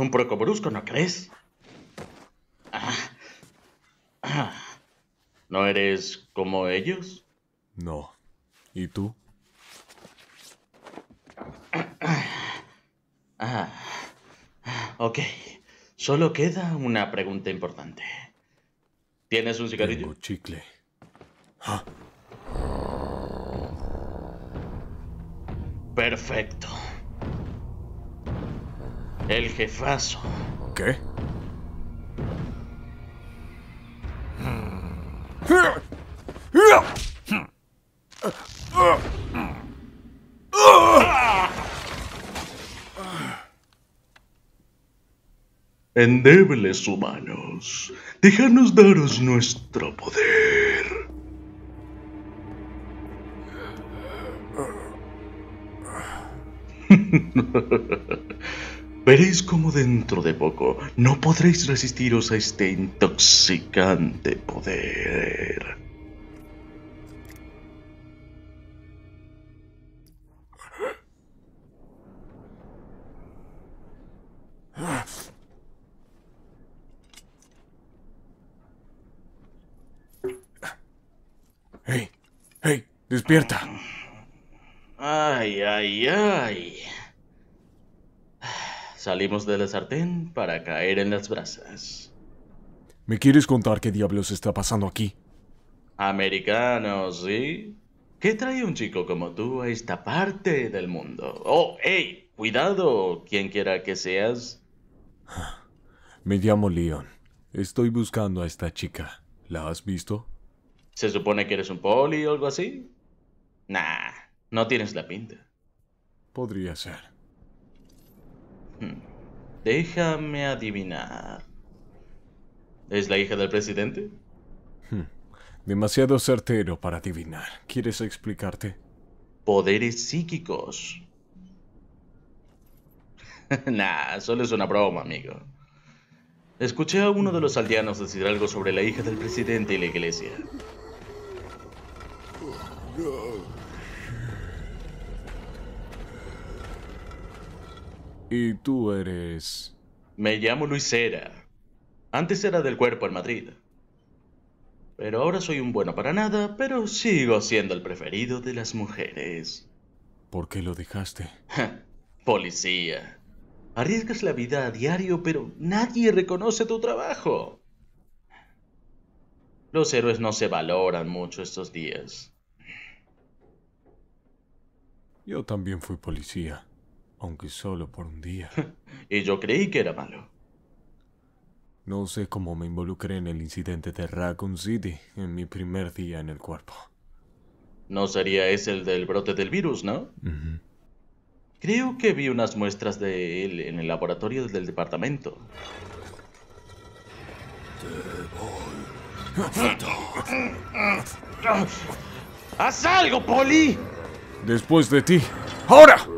Un prueco brusco, ¿no crees? Ah, ah. ¿No eres como ellos? No. ¿Y tú? Ah, ok. Solo queda una pregunta importante. ¿Tienes un cigarrillo? Tengo chicle. Perfecto. El jefazo. ¿Qué? Endebles humanos, ¡Déjanos daros nuestro poder. Veréis cómo dentro de poco no podréis resistiros a este intoxicante poder. ¡Hey! ¡Hey! ¡Despierta! ¡Ay, ay, ay! Salimos de la sartén para caer en las brasas. ¿Me quieres contar qué diablos está pasando aquí? Americanos, ¿sí? ¿Qué trae un chico como tú a esta parte del mundo? ¡Oh, hey! Cuidado, quien quiera que seas. Me llamo Leon. Estoy buscando a esta chica. ¿La has visto? ¿Se supone que eres un poli o algo así? Nah, no tienes la pinta. Podría ser. Hmm. Déjame adivinar. ¿Es la hija del presidente? Hmm. Demasiado certero para adivinar. ¿Quieres explicarte? Poderes psíquicos. nah, solo es una broma, amigo. Escuché a uno de los aldeanos decir algo sobre la hija del presidente y la iglesia. Oh, ¿Y tú eres...? Me llamo Luisera. Antes era del cuerpo en Madrid. Pero ahora soy un bueno para nada, pero sigo siendo el preferido de las mujeres. ¿Por qué lo dejaste? policía. Arriesgas la vida a diario, pero nadie reconoce tu trabajo. Los héroes no se valoran mucho estos días. Yo también fui policía. Aunque solo por un día. y yo creí que era malo. No sé cómo me involucré en el incidente de Raccoon City en mi primer día en el cuerpo. No sería ese el del brote del virus, ¿no? Creo que vi unas muestras de él en el laboratorio del departamento. ¡Haz algo, Poli! Después de ti. ¡Ahora!